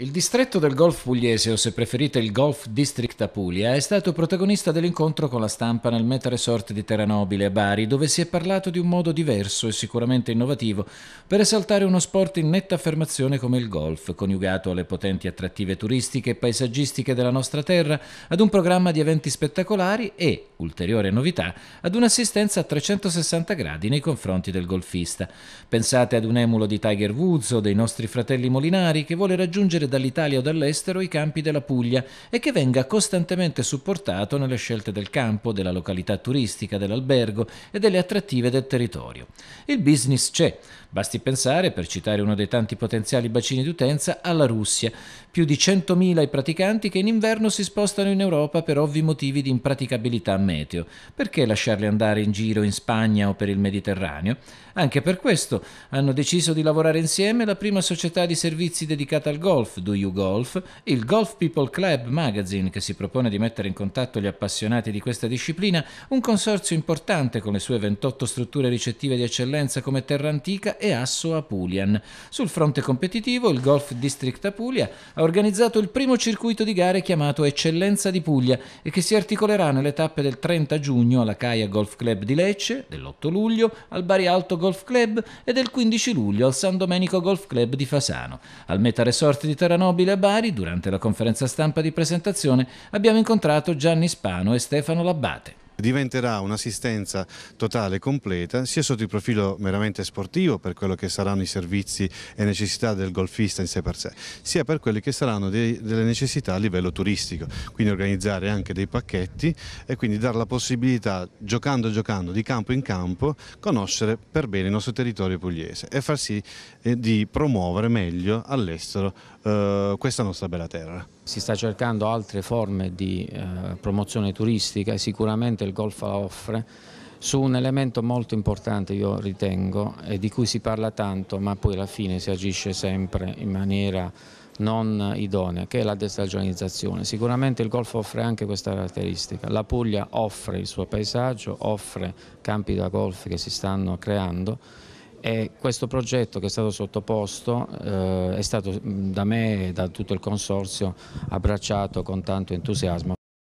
Il distretto del golf pugliese, o se preferite il Golf District Apulia, è stato protagonista dell'incontro con la stampa nel Meta Resort di Terranobile a Bari, dove si è parlato di un modo diverso e sicuramente innovativo per esaltare uno sport in netta affermazione come il golf, coniugato alle potenti attrattive turistiche e paesaggistiche della nostra terra, ad un programma di eventi spettacolari e, ulteriore novità, ad un'assistenza a 360 gradi nei confronti del golfista. Pensate ad un emulo di Tiger Woods o dei nostri fratelli Molinari che vuole raggiungere dall'Italia o dall'estero i campi della Puglia e che venga costantemente supportato nelle scelte del campo, della località turistica, dell'albergo e delle attrattive del territorio. Il business c'è, basti pensare, per citare uno dei tanti potenziali bacini d'utenza, alla Russia, più di 100.000 i praticanti che in inverno si spostano in Europa per ovvi motivi di impraticabilità meteo. Perché lasciarli andare in giro in Spagna o per il Mediterraneo? Anche per questo hanno deciso di lavorare insieme la prima società di servizi dedicata al golf, Do You Golf, il Golf People Club Magazine che si propone di mettere in contatto gli appassionati di questa disciplina, un consorzio importante con le sue 28 strutture ricettive di eccellenza come Terra Antica e Asso Apulian. Sul fronte competitivo il Golf District Apulia ha organizzato il primo circuito di gare chiamato Eccellenza di Puglia e che si articolerà nelle tappe del 30 giugno alla Caia Golf Club di Lecce, dell'8 luglio al Bari Alto Golf Club e del 15 luglio al San Domenico Golf Club di Fasano. Al Meta Resort di Terra Nobile a Bari, durante la conferenza stampa di presentazione, abbiamo incontrato Gianni Spano e Stefano Labbate diventerà un'assistenza totale e completa sia sotto il profilo meramente sportivo per quello che saranno i servizi e necessità del golfista in sé per sé, sia per quelli che saranno dei, delle necessità a livello turistico, quindi organizzare anche dei pacchetti e quindi dare la possibilità, giocando giocando, di campo in campo, conoscere per bene il nostro territorio pugliese e far sì eh, di promuovere meglio all'estero eh, questa nostra bella terra. Si sta cercando altre forme di eh, promozione turistica e sicuramente del golf offre su un elemento molto importante io ritengo e di cui si parla tanto ma poi alla fine si agisce sempre in maniera non idonea, che è la destagionalizzazione. Sicuramente il golf offre anche questa caratteristica. La Puglia offre il suo paesaggio, offre campi da golf che si stanno creando e questo progetto che è stato sottoposto eh, è stato da me e da tutto il consorzio abbracciato con tanto entusiasmo.